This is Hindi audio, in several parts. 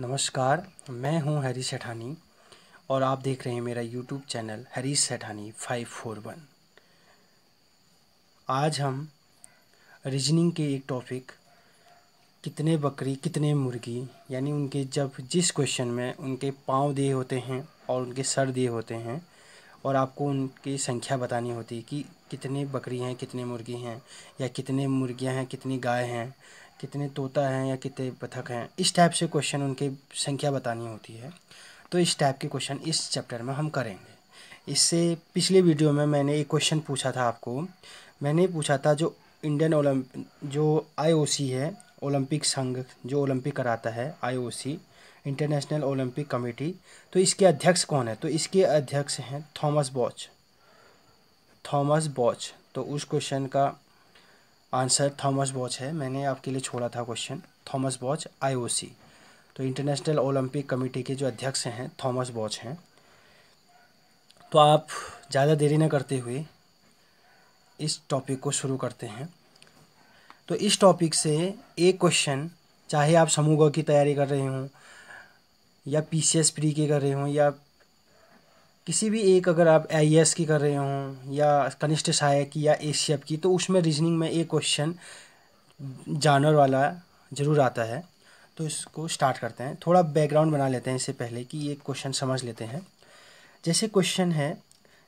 नमस्कार मैं हूं हरीश सेठानी और आप देख रहे हैं मेरा YouTube channel Harish Sethani five four one आज हम रीजनिंग के एक टॉपिक कितने बकरी कितने मुर्गी यानी उनके जब जिस क्वेश्चन में उनके पाँव दिए होते हैं और उनके सर दिए होते हैं और आपको उनकी संख्या बतानी होती है कि कितने बकरी हैं कितने मुर्गी हैं या कितने मुर्गियां हैं कितनी गाय हैं कितने तोता हैं या कितने बथक हैं इस टाइप से क्वेश्चन उनकी संख्या बतानी होती है तो इस टाइप के क्वेश्चन इस चैप्टर में हम करेंगे इससे पिछले वीडियो में मैंने एक क्वेश्चन पूछा था आपको मैंने पूछा था जो इंडियन ओलंप जो आईओसी है ओलंपिक संघ जो ओलंपिक कराता है आईओसी इंटरनेशनल ओलंपिक कमेटी तो इसके अध्यक्ष कौन है तो इसके अध्यक्ष हैं थॉमस बॉच थॉमस बॉच तो उस क्वेश्चन का आंसर थॉमस बॉच है मैंने आपके लिए छोड़ा था क्वेश्चन थॉमस बॉच आईओसी तो इंटरनेशनल ओलंपिक कमेटी के जो अध्यक्ष हैं थॉमस बॉच हैं तो आप ज़्यादा देरी ना करते हुए इस टॉपिक को शुरू करते हैं तो इस टॉपिक से एक क्वेश्चन चाहे आप समूह की तैयारी कर रहे हों या पी सी एस प्री के कर रहे हों या किसी भी एक अगर आप आई की कर रहे हों या कनिष्ठ सहायक की या एशियप की तो उसमें रीजनिंग में एक क्वेश्चन जानवर वाला ज़रूर आता है तो इसको स्टार्ट करते हैं थोड़ा बैकग्राउंड बना लेते हैं इससे पहले कि ये क्वेश्चन समझ लेते हैं जैसे क्वेश्चन है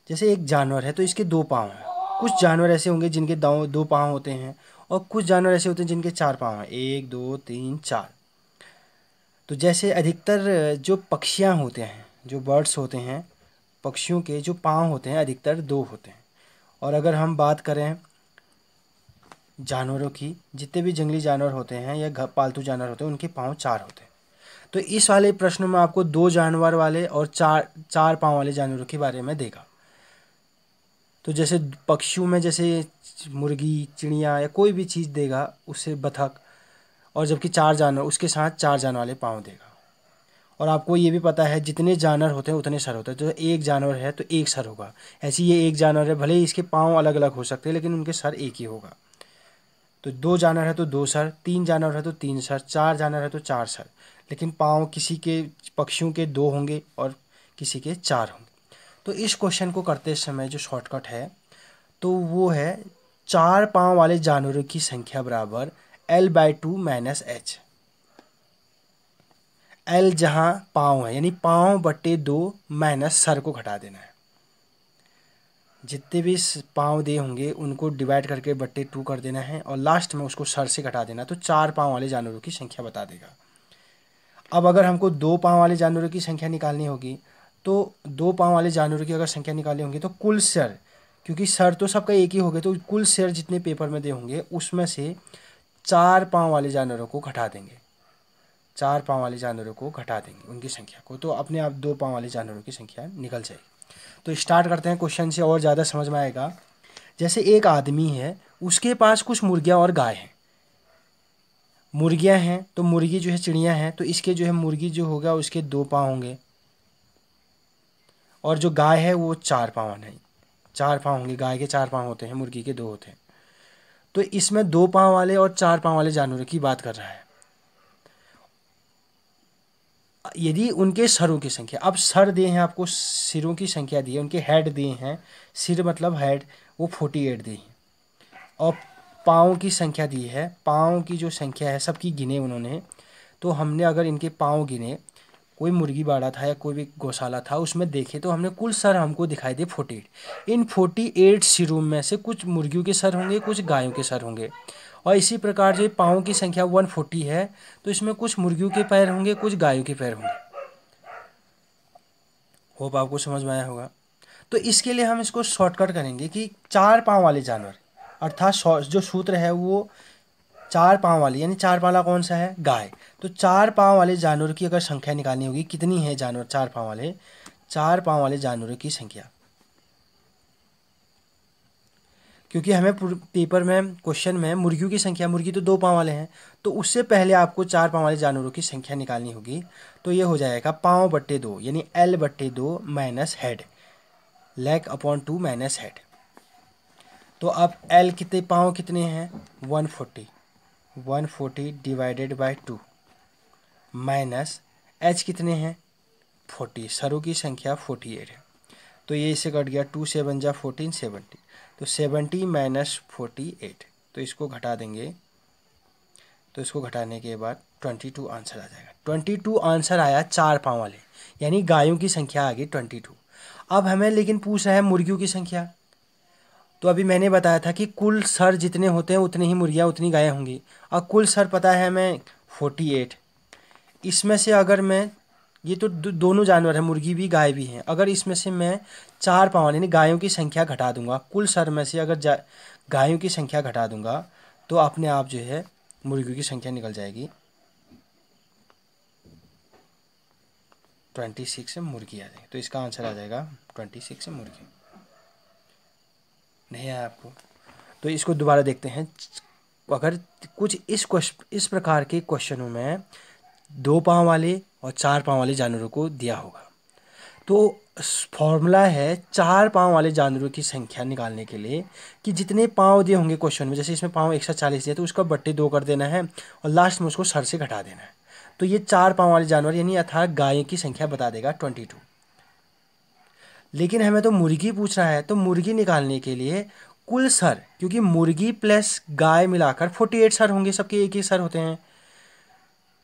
जैसे एक जानवर है तो इसके दो पाँव हैं कुछ जानवर ऐसे होंगे जिनके दो दो पाँव होते हैं और कुछ जानवर ऐसे होते हैं जिनके चार पाँव हैं एक दो तीन चार तो जैसे अधिकतर जो पक्षियाँ होते हैं जो बर्ड्स होते हैं पक्षियों के जो पाँव होते हैं अधिकतर दो होते हैं और अगर हम बात करें जानवरों की जितने भी जंगली जानवर होते हैं या घर पालतू जानवर होते हैं उनके पाँव चार होते हैं तो इस वाले प्रश्न में आपको दो जानवर वाले और चार चार पाँव वाले जानवरों के बारे में देगा तो जैसे पक्षियों में जैसे मुर्गी चिड़िया या कोई भी चीज़ देगा उससे बथक और जबकि चार जानवर उसके साथ चार जानवर वाले पाँव देगा और आपको ये भी पता है जितने जानवर होते हैं उतने सर होते हैं तो एक जानवर है तो एक सर होगा ऐसे ये एक जानवर है भले ही इसके पाँव अलग अलग हो सकते हैं लेकिन उनके सर एक ही होगा तो दो जानवर है तो दो सर तीन जानवर है तो तीन सर चार जानवर है तो चार सर लेकिन पाँव किसी के पक्षियों के दो होंगे और किसी के चार होंगे तो इस क्वेश्चन को करते समय जो शॉर्टकट है तो वो है चार पाँव वाले जानवरों की संख्या बराबर L by two minus H L जहाँ पाँव है यानी पाँव बटे दो माइनस सर को घटा देना है जितने भी पाँव दे होंगे उनको डिवाइड करके बट्टे टू कर देना है और लास्ट में उसको सर से घटा देना तो चार पाँव वाले जानवरों की संख्या बता देगा अब अगर हमको दो पाँव वाले जानवरों की संख्या निकालनी होगी तो दो पाँव वाले जानवरों की अगर संख्या निकालनी होगी तो कुल सर क्योंकि सर तो सबका एक ही हो गया तो कुल सर जितने पेपर में दे होंगे उसमें से चार पाँव वाले जानवरों को घटा देंगे चार पाँव वाले जानवरों को घटा देंगे उनकी संख्या को तो अपने आप दो पाँव वाले जानवरों की संख्या निकल जाएगी तो स्टार्ट करते हैं क्वेश्चन से और ज़्यादा समझ में आएगा जैसे एक आदमी है उसके पास कुछ मुर्गियाँ और गाय हैं मुर्गियाँ हैं तो मुर्गी जो है चिड़िया हैं तो इसके जो है मुर्गी जो होगा उसके दो पाँव होंगे और जो गाय है वो चार पाँव नहीं चार पाँव होंगे गाय के चार पाँव होते हैं मुर्गी के दो होते हैं तो इसमें दो पाँव वाले और चार पाँव वाले जानवरों की बात कर रहा है यदि उनके सरों की संख्या अब सर दिए हैं आपको सिरों की संख्या दी है उनके हेड दिए हैं सिर मतलब हेड वो फोर्टी एट दिए हैं और पाँव की संख्या दी है पाँव की जो संख्या है सबकी गिने उन्होंने तो हमने अगर इनके पाँव गिने कोई मुर्गी बाड़ा था या कोई भी गौशाला था उसमें देखे तो हमने कुल सर हमको दिखाई दिए फोर्टी एट इन फोर्टी एट सिरों में से कुछ मुर्गियों के सर होंगे कुछ गायों के सर होंगे और इसी प्रकार जो पाँव की संख्या वन फोर्टी है तो इसमें कुछ मुर्गियों के पैर होंगे कुछ गायों के पैर होंगे होप आपको समझ में आया होगा तो इसके लिए हम इसको शॉर्टकट करेंगे कि चार पाँव वाले जानवर अर्थात जो सूत्र है वो चार पाँव वाले यानी चार पाला कौन सा है गाय तो चार पाँव वाले जानवर की अगर संख्या निकालनी होगी कितनी है जानवर चार पाँव वाले चार पाँव वाले जानवरों की संख्या क्योंकि हमें पेपर में क्वेश्चन में मुर्गियों की संख्या मुर्गी तो दो पाँव वाले हैं तो उससे पहले आपको चार पाँव वाले जानवरों की संख्या निकालनी होगी तो ये हो जाएगा पाँव बट्टे दो यानी एल बट्टे दो minus head leg upon two minus head तो अब एल कितने पाँव कितने हैं one forty one forty divided by two minus H कितने हैं फोर्टी सरों की संख्या फोर्टी एट है तो ये इसे कट गया टू सेवन जा फोर्टीन सेवनटी तो सेवनटी माइनस फोर्टी एट तो इसको घटा देंगे तो इसको घटाने के बाद ट्वेंटी टू आंसर आ जाएगा ट्वेंटी टू आंसर आया चार पाँव वाले यानी गायों की संख्या आ गई ट्वेंटी टू अब हमें लेकिन पूछ रहा है मुर्गियों की संख्या तो अभी मैंने बताया था कि कुल सर जितने होते हैं उतनी ही मुर्गियाँ उतनी गायें होंगी और कुल सर पता है हमें फोर्टी एट इसमें से अगर मैं ये तो दोनों जानवर हैं मुर्गी भी गाय भी हैं अगर इसमें से मैं चार पावन यानी गायों की संख्या घटा दूंगा कुल सर में से अगर गायों की संख्या घटा दूंगा तो अपने आप जो है मुर्गियों की संख्या निकल जाएगी ट्वेंटी सिक्स मुर्गी आ जाएगी तो इसका आंसर आ जाएगा ट्वेंटी सिक्स मुर्गी नहीं आया आपको तो इसको दोबारा देखते हैं अगर कुछ इस क्वेश्चन इस प्रकार के क्वेश्चनों में दो पाँव वाले और चार पाँव वाले जानवरों को दिया होगा तो फॉर्मूला है चार पाँव वाले जानवरों की संख्या निकालने के लिए कि जितने पाँव दिए होंगे क्वेश्चन में जैसे इसमें पाँव एक सौ चालीस दिया तो उसका बट्टे दो कर देना है और लास्ट में उसको सर से घटा देना है तो ये चार पाँव वाले जानवर यानी अर्थात गाय की संख्या बता देगा ट्वेंटी टू लेकिन हमें तो मुर्गी पूछ रहा है तो मुर्गी निकालने के लिए कुल सर क्योंकि मुर्गी प्लस गाय मिलाकर फोर्टी एट सर होंगे सबके एक ही सर होते हैं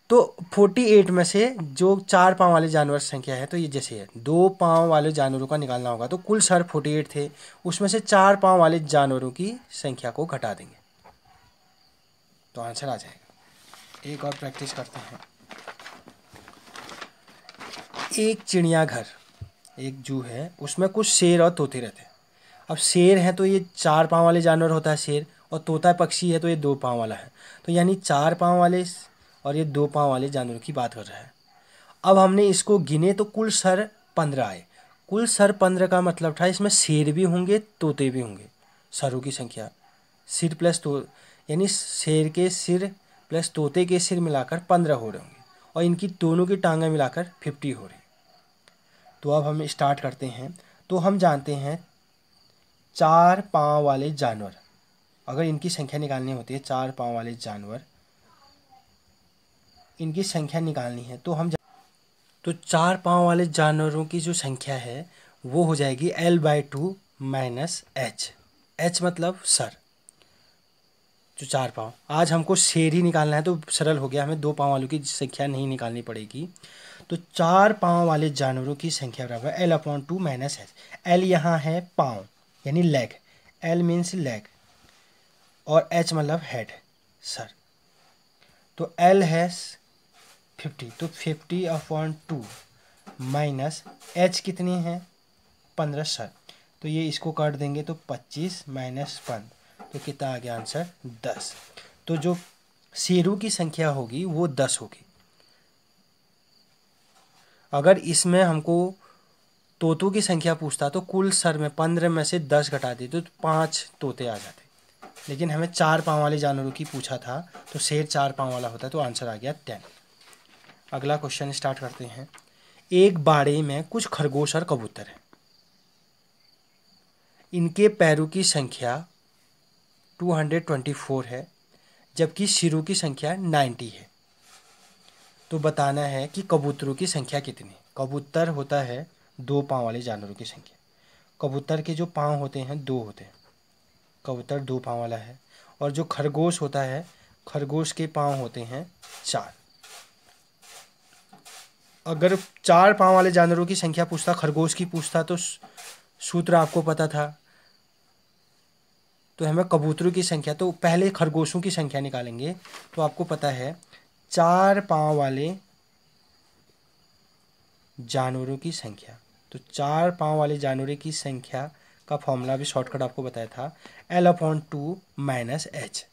तो फोर्टी एट में से जो चार पाँव वाले जानवर संख्या है तो ये जैसे है दो पाँव वाले जानवरों का निकालना होगा तो कुल सर फोर्टी एट थे उसमें से चार पाँव वाले जानवरों की संख्या को घटा देंगे तो आंसर आ जाएगा एक और प्रैक्टिस करते हैं एक चिड़ियाघर एक जू है उसमें कुछ शेर और तोते रहते हैं अब शेर है तो ये चार पाँव वाले जानवर होता है शेर और तोता पक्षी है तो ये दो पाँव वाला है तो यानी चार पाँव वाले और ये दो पाँव वाले जानवरों की बात कर रहा है अब हमने इसको गिने तो कुल सर पंद्रह आए कुल सर पंद्रह का मतलब था इसमें शेर भी होंगे तोते भी होंगे सरों की संख्या सिर प्लस तो यानी शेर के सिर प्लस तोते के सिर मिलाकर पंद्रह हो रहे होंगे और इनकी दोनों की टांगें मिलाकर फिफ्टी हो रही तो अब हम स्टार्ट करते हैं तो हम जानते हैं चार पाँव वाले जानवर अगर इनकी संख्या निकालनी होती है चार पाँव वाले जानवर इनकी संख्या निकालनी है तो हम तो चार पाँव वाले जानवरों की जो संख्या है वो हो जाएगी L by two minus H H मतलब सर जो चार पाँव आज हमको शेर ही निकालना है तो सरल हो गया हमें दो पाँव वालों की संख्या नहीं निकालनी पड़ेगी तो चार पाँव वाले जानवरों की संख्या बराबर L upon two minus H L यहाँ है पाँव यानी लेग एल मीन्स लेग और एच मतलब हेड सर तो एल है फिफ्टी तो fifty upon two minus H कितनी है पंद्रह सर तो ये इसको काट देंगे तो पच्चीस माइनस पंद्रह तो कितना आ गया आंसर दस तो जो शेरों की संख्या होगी वो दस होगी अगर इसमें हमको तोतों की संख्या पूछता तो कुल सर में पंद्रह में से दस घटा देते तो पाँच तोते आ जाते लेकिन हमें चार पाँव वाले जानवरों की पूछा था तो शेर चार पाँव वाला होता तो आंसर आ गया टेन अगला क्वेश्चन स्टार्ट करते हैं एक बाड़े में कुछ खरगोश और कबूतर हैं इनके पैरों की संख्या 224 है जबकि सिरों की संख्या 90 है तो बताना है कि कबूतरों की संख्या कितनी कबूतर होता है दो पाँव वाले जानवरों की संख्या कबूतर के जो पाँव होते हैं दो होते हैं कबूतर दो पाँव वाला है और जो खरगोश होता है खरगोश के पाँव होते हैं चार अगर चार पाँव वाले जानवरों की संख्या पूछता खरगोश की पूछता तो सूत्र आपको पता था तो हमें कबूतरों की संख्या तो पहले खरगोशों की संख्या निकालेंगे तो आपको पता है चार पाँव वाले जानवरों की संख्या तो चार पाँव वाले जानवरों की संख्या का फॉर्मूला भी शॉर्टकट आपको बताया था L upon two minus H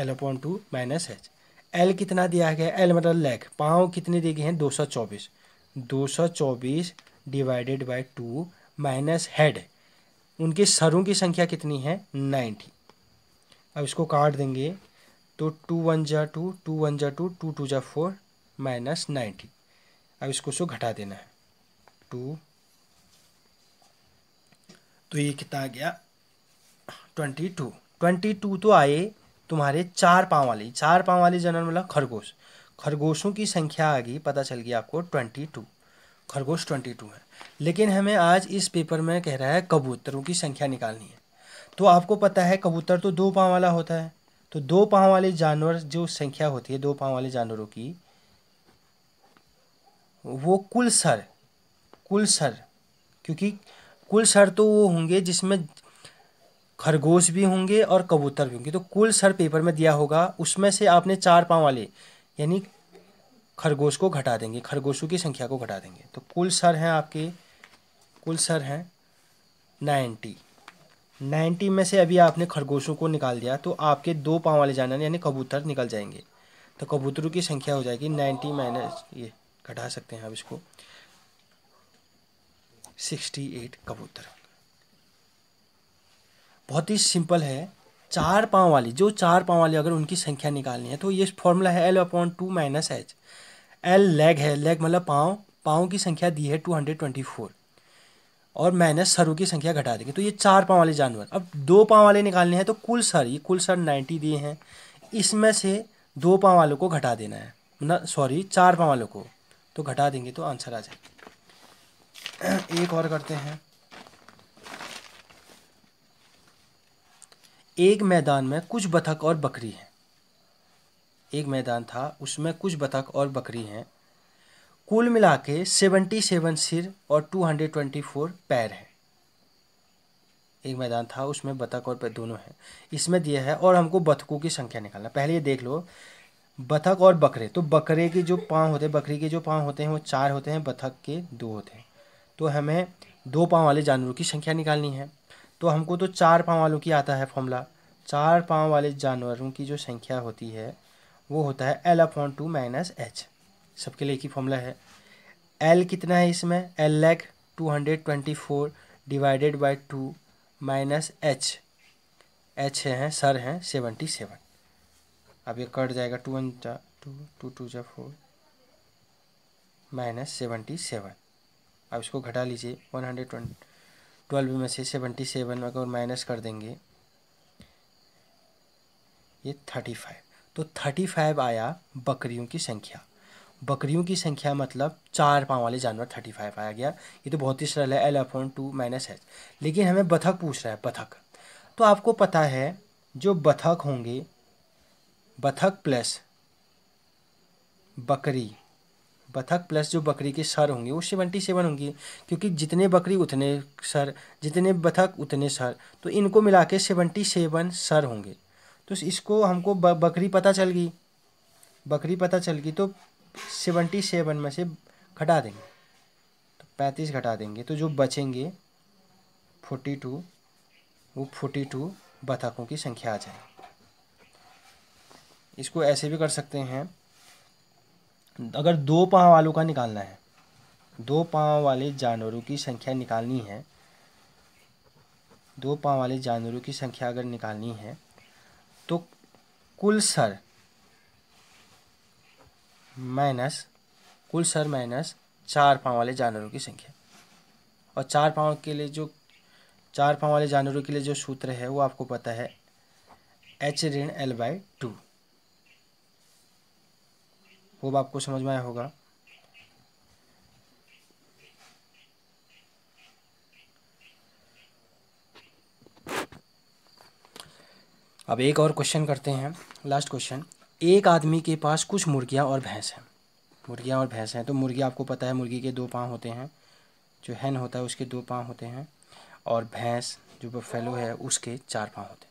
L upon two minus H L कितना दिया गया एल मतलब लेग पाँव कितने दिए गए हैं दो सौ चौबीस दो सौ चौबीस divided by two minus head उनके सरों की संख्या कितनी है नाइन्टी अब इसको काट देंगे तो टू वन जा टू टू वन जा टू टू टू जा फोर माइनस नाइन्टी अब इसको सो घटा देना है टू तो ये कितना आ गया ट्वेंटी टू ट्वेंटी टू तो आए तुम्हारे चार पाँव वाली चार पाँव वाली जनरल मतलब खरगोश खरगोशों की संख्या आ गई पता चल गई आपको ट्वेंटी टू खरगोश ट्वेंटी टू है लेकिन हमें आज इस पेपर में कह रहा है कबूतरों की संख्या निकालनी है तो आपको पता है कबूतर तो दो पाँव वाला होता है तो दो पाँव वाले जानवर जो संख्या होती है दो पाँव वाले जानवरों की वो कुल सर कुल सर क्योंकि कुल सर तो वो होंगे जिसमें खरगोश भी होंगे और कबूतर भी होंगे तो कुल सर पेपर में दिया होगा उसमें से आपने चार पाँव वाले यानी खरगोश को घटा देंगे खरगोशों की संख्या को घटा देंगे तो कुल सर हैं आपके कुल सर हैं नाइन्टी नाइन्टी में से अभी आपने खरगोशों को निकाल दिया तो आपके दो पाँव वाले जानवर यानी कबूतर निकल जाएंगे तो कबूतरों की संख्या हो जाएगी नाइन्टी माइनस ये घटा सकते हैं आप इसको सिक्सटी एट कबूतर बहुत ही सिंपल है चार पाँव वाली जो चार पाँव वाली अगर उनकी संख्या निकालनी है तो ये फॉर्मूला है L upon two minus H L leg है लेग मतलब पाँव पाँव की संख्या दी है टू हंड्रेड ट्वेंटी फोर और माइनस सरों की संख्या घटा देंगे तो ये चार पाँव वाले जानवर अब दो पाँव वाले निकालने हैं तो कुल सर ये कुल सर नाइन्टी दिए हैं इसमें से दो पाँव वालों को घटा देना है ना सॉरी चार पाँव वालों को तो घटा देंगे तो आंसर आ जाए एक और करते हैं एक मैदान में कुछ बतख और बकरी हैं एक मैदान था उसमें कुछ बतख और बकरी हैं कुल मिला के सेवेंटी सेवन सिर और टू हंड्रेड ट्वेंटी फोर पैर हैं एक मैदान था उसमें बतख और पैर दोनों हैं इसमें दिया है और हमको बतखों की संख्या निकालना पहले ये देख लो बतख और बकरे तो बकरे के जो पाँव होते हैं बकरी के जो पाँव होते हैं वो चार होते हैं बतख के दो होते हैं तो हमें दो पाँव वाले जानवरों की संख्या निकालनी है तो हमको तो चार पाँव वालों की आता है फॉर्मूला चार पाँव वाले जानवरों की जो संख्या होती है वो होता है L upon two minus H सबके लिए एक ही फॉर्मूला है एल कितना है इसमें एल लैक two hundred twenty four divided by two minus H H है सर हैं सेवेंटी सेवन अब ये कट जाएगा टू वन जा टू टू टू जा फोर माइनस सेवेंटी सेवन अब इसको घटा लीजिए वन हंड्रेड ट्वेंटी ट्वेल्व में से सेवेंटी सेवन में अगर माइनस कर देंगे ये थर्टी फाइव तो थर्टी फाइव आया बकरियों की संख्या बकरियों की संख्या मतलब चार पाँव वाले जानवर थर्टी फाइव आया गया ये तो बहुत ही सरल है L upon two minus H लेकिन हमें बथक पूछ रहा है बथक तो आपको पता है जो बथक होंगे बथक प्लस बकरी बथक प्लस जो बकरी के सर होंगे वो सेवेंटी सेवन होंगे क्योंकि जितने बकरी उतने सर जितने बथक उतने सर तो इनको मिला के सेवेंटी सेवन सर होंगे तो इसको हमको बकरी पता चल गई बकरी पता चल गई तो सेवेंटी सेवन में से घटा देंगे तो पैंतीस घटा देंगे तो जो बचेंगे फोर्टी टू वो फोर्टी टू बथकों की संख्या आ जाएगी इसको ऐसे भी कर सकते हैं अगर दो पाँव वालों का निकालना है दो पाँव वाले जानवरों की संख्या निकालनी है दो पाँव वाले जानवरों की संख्या अगर निकालनी है तो कुल सर माइनस कुल सर माइनस चार पाँव वाले जानवरों की संख्या और चार पाँव के लिए जो चार पाँव वाले जानवरों के लिए जो सूत्र है वो आपको पता है एच ऋण एल बाई टू होप आपको समझ में आया होगा अब एक और क्वेश्चन करते हैं लास्ट क्वेश्चन एक आदमी के पास कुछ मुर्गियाँ और भैंस हैं मुर्गियाँ और भैंस हैं तो मुर्गी आपको पता है मुर्गी के दो पाँव होते हैं जो हैन होता है उसके दो पाँव होते हैं और भैंस जो फैलो है उसके चार पाँव होते हैं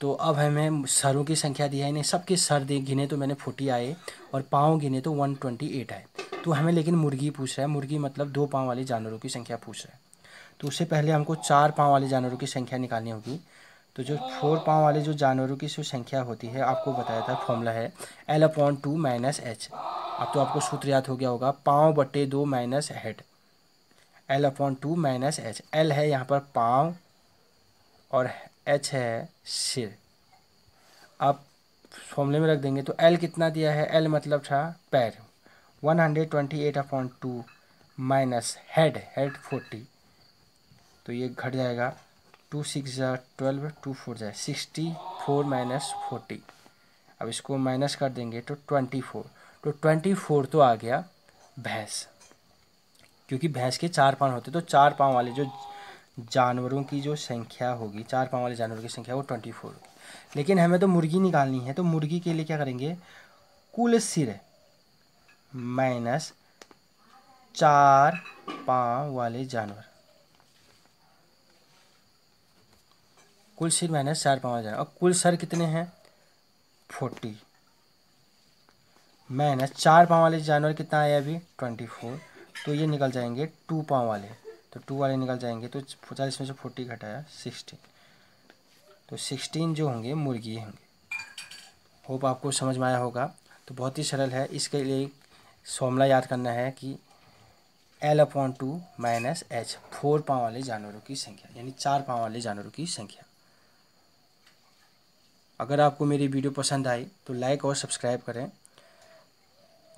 तो अब हमें सरों की संख्या दी है इन्हें सबके सर दे गिने तो मैंने फोर्टी आए और पाँव गिने तो वन ट्वेंटी एट आए तो हमें लेकिन मुर्गी पूछ रहा है मुर्गी मतलब दो पाँव वाले जानवरों की संख्या पूछ रहा है तो उससे पहले हमको चार पाँव वाले जानवरों की संख्या निकालनी होगी तो जो फोर पाँव वाले जो जानवरों की जो संख्या होती है आपको बताया था फॉर्मूला है L upon two minus H अब तो आपको सूत्र याद हो गया होगा पाँव बटे दो minus head L upon two minus H L है यहाँ पर पाँव और एच है सिर आप फॉर्मूले में रख देंगे तो एल कितना दिया है एल मतलब था पैर one hundred twenty eight upon two minus head head forty तो ये घट जाएगा टू सिक्स ज़ा ट्वेल्व टू फोर ज़ा सिक्सटी फोर माइनस फोर्टी अब इसको माइनस कर देंगे तो ट्वेंटी फोर तो ट्वेंटी फोर तो आ गया भैंस क्योंकि भैंस के चार पाँव होते तो चार पाँव वाले जो जानवरों की जो संख्या होगी चार पाँव वाले जानवरों की संख्या वो ट्वेंटी फोर होगी लेकिन हमें तो मुर्गी निकालनी है तो मुर्गी के लिए क्या करेंगे कुल सिर माइनस चार पाँव वाले जानवर कुल सिर माइनस चार पाँव वाले जानवर और कुल सर कितने हैं फोर्टी माइनस चार पाँव वाले जानवर कितना आया अभी ट्वेंटी फोर तो ये निकल जाएंगे टू पाँव वाले तो टू वाले निकल जाएंगे तो चालीस में से फोर्टी घटाया सिक्सटीन तो सिक्सटीन जो होंगे मुर्गी होंगे होप आपको समझ में आया होगा तो बहुत ही सरल है इसके लिए फॉर्मूला याद करना है कि L upon two minus H four पाँव वाले जानवरों की संख्या यानी चार पाँव वाले जानवरों की संख्या अगर आपको मेरी वीडियो पसंद आई तो लाइक और सब्सक्राइब करें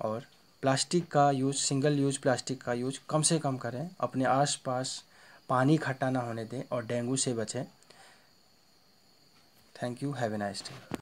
और प्लास्टिक का यूज सिंगल यूज प्लास्टिक का यूज कम से कम करें अपने आसपास पानी इकट्ठा ना होने दें और डेंगू से बचें thank you have a nice day